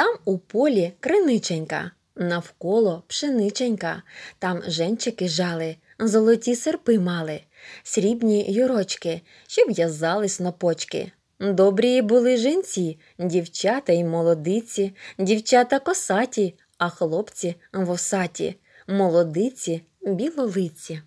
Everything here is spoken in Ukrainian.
Там у полі криниченька, навколо пшениченька, там женчики жали, золоті серпи мали, срібні юрочки, що в'язали снопочки. Добрі були жінці, дівчата й молодиці, дівчата косаті, а хлопці восаті, молодиці білолиці.